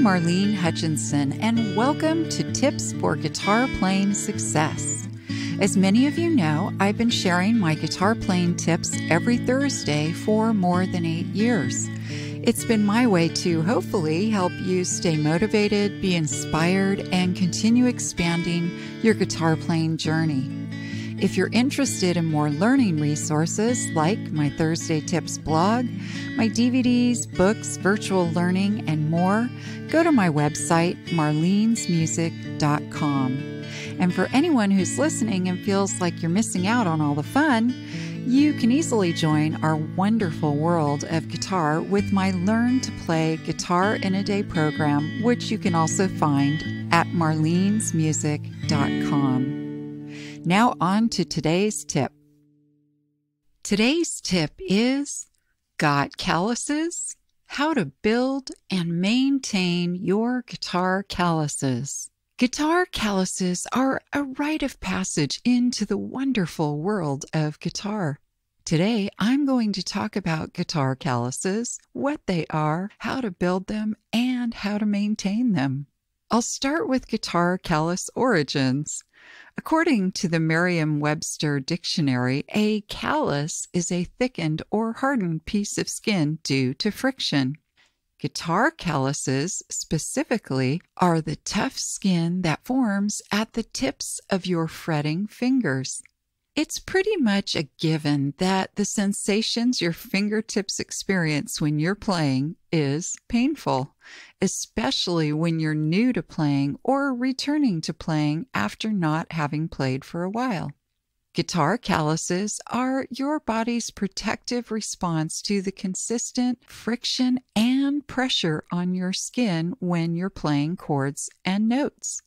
I'm Marlene Hutchinson, and welcome to Tips for Guitar Playing Success. As many of you know, I've been sharing my guitar playing tips every Thursday for more than eight years. It's been my way to hopefully help you stay motivated, be inspired, and continue expanding your guitar playing journey. If you're interested in more learning resources like my Thursday Tips blog, my DVDs, books, virtual learning, and more, go to my website, marlenesmusic.com. And for anyone who's listening and feels like you're missing out on all the fun, you can easily join our wonderful world of guitar with my Learn to Play Guitar in a Day program, which you can also find at marlenesmusic.com. Now, on to today's tip. Today's tip is Got calluses? How to build and maintain your guitar calluses. Guitar calluses are a rite of passage into the wonderful world of guitar. Today, I'm going to talk about guitar calluses, what they are, how to build them, and how to maintain them. I'll start with guitar callus origins. According to the Merriam Webster Dictionary, a callus is a thickened or hardened piece of skin due to friction. Guitar calluses, specifically, are the tough skin that forms at the tips of your fretting fingers. It's pretty much a given that the sensations your fingertips experience when you're playing is painful, especially when you're new to playing or returning to playing after not having played for a while. Guitar calluses are your body's protective response to the consistent friction and pressure on your skin when you're playing chords and notes.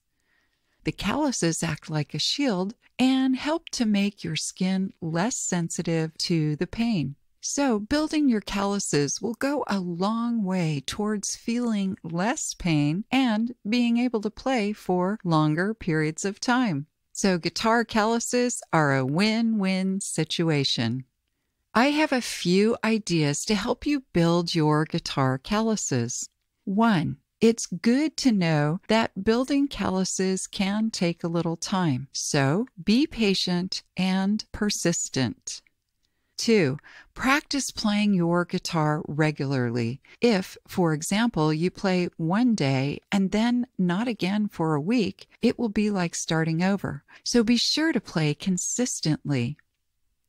The calluses act like a shield and help to make your skin less sensitive to the pain. So, building your calluses will go a long way towards feeling less pain and being able to play for longer periods of time. So, guitar calluses are a win win situation. I have a few ideas to help you build your guitar calluses. 1. It's good to know that building calluses can take a little time, so be patient and persistent. 2. Practice playing your guitar regularly. If, for example, you play one day and then not again for a week, it will be like starting over. So be sure to play consistently.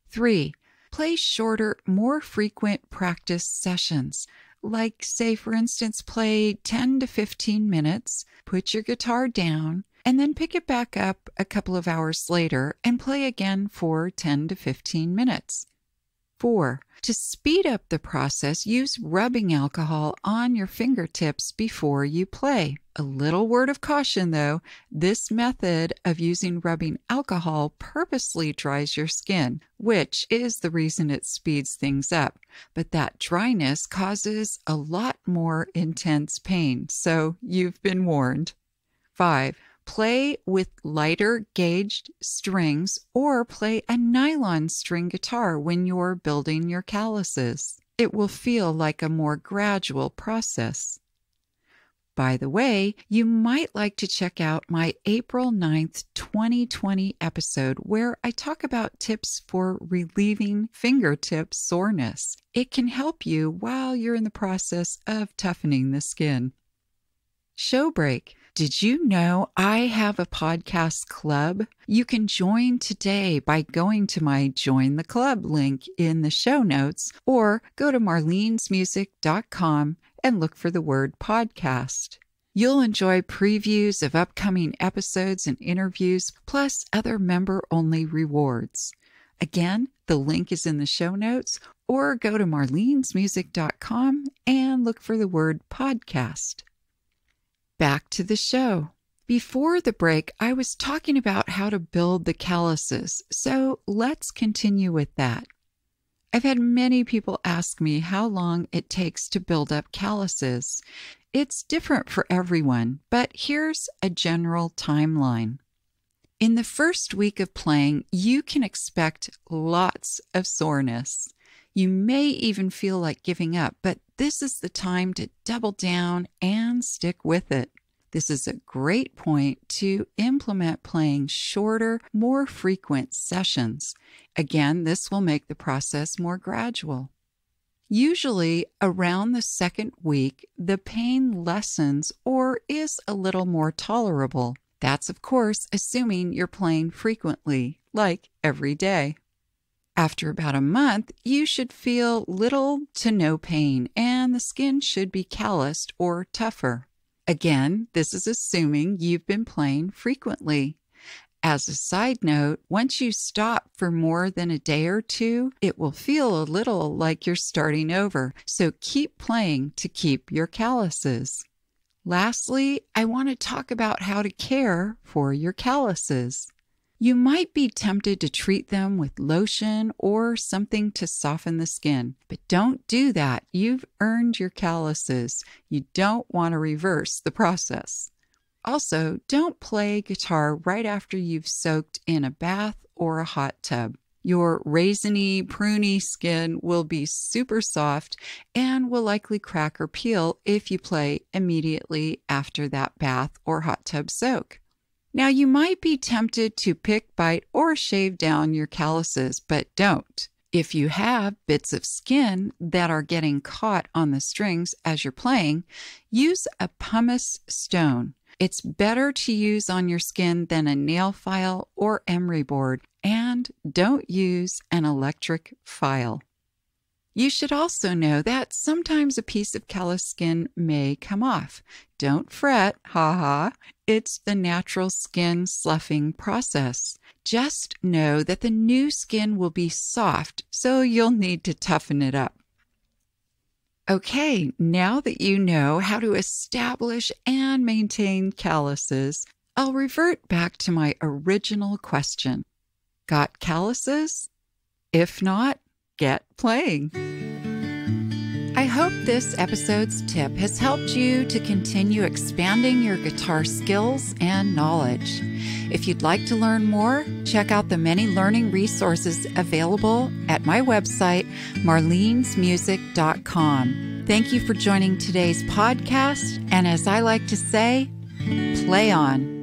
3. Play shorter, more frequent practice sessions like, say, for instance, play 10 to 15 minutes, put your guitar down, and then pick it back up a couple of hours later and play again for 10 to 15 minutes. Four, to speed up the process, use rubbing alcohol on your fingertips before you play. A little word of caution though, this method of using rubbing alcohol purposely dries your skin, which is the reason it speeds things up. But that dryness causes a lot more intense pain, so you've been warned. Five, Play with lighter gauged strings or play a nylon string guitar when you're building your calluses. It will feel like a more gradual process. By the way, you might like to check out my April 9th, 2020 episode where I talk about tips for relieving fingertip soreness. It can help you while you're in the process of toughening the skin. Show break. Did you know I have a podcast club? You can join today by going to my join the club link in the show notes or go to marlenesmusic.com and look for the word podcast. You'll enjoy previews of upcoming episodes and interviews, plus other member only rewards. Again, the link is in the show notes, or go to marlenesmusic.com and look for the word podcast back to the show. Before the break, I was talking about how to build the calluses, so let's continue with that. I've had many people ask me how long it takes to build up calluses. It's different for everyone, but here's a general timeline. In the first week of playing, you can expect lots of soreness. You may even feel like giving up, but this is the time to double down and stick with it. This is a great point to implement playing shorter, more frequent sessions. Again, this will make the process more gradual. Usually, around the second week, the pain lessens or is a little more tolerable. That's, of course, assuming you're playing frequently, like every day. After about a month, you should feel little to no pain and the skin should be calloused or tougher. Again, this is assuming you've been playing frequently. As a side note, once you stop for more than a day or two, it will feel a little like you're starting over, so keep playing to keep your calluses. Lastly, I want to talk about how to care for your calluses you might be tempted to treat them with lotion or something to soften the skin. But don't do that. You've earned your calluses. You don't want to reverse the process. Also, don't play guitar right after you've soaked in a bath or a hot tub. Your raisiny, pruny skin will be super soft and will likely crack or peel if you play immediately after that bath or hot tub soak. Now, you might be tempted to pick, bite, or shave down your calluses, but don't. If you have bits of skin that are getting caught on the strings as you're playing, use a pumice stone. It's better to use on your skin than a nail file or emery board, and don't use an electric file. You should also know that sometimes a piece of callus skin may come off. Don't fret, haha. It's the natural skin sloughing process. Just know that the new skin will be soft, so you'll need to toughen it up. Okay, now that you know how to establish and maintain calluses, I'll revert back to my original question. Got calluses? If not, get playing. I hope this episode's tip has helped you to continue expanding your guitar skills and knowledge. If you'd like to learn more, check out the many learning resources available at my website, marlenesmusic.com. Thank you for joining today's podcast, and as I like to say, play on.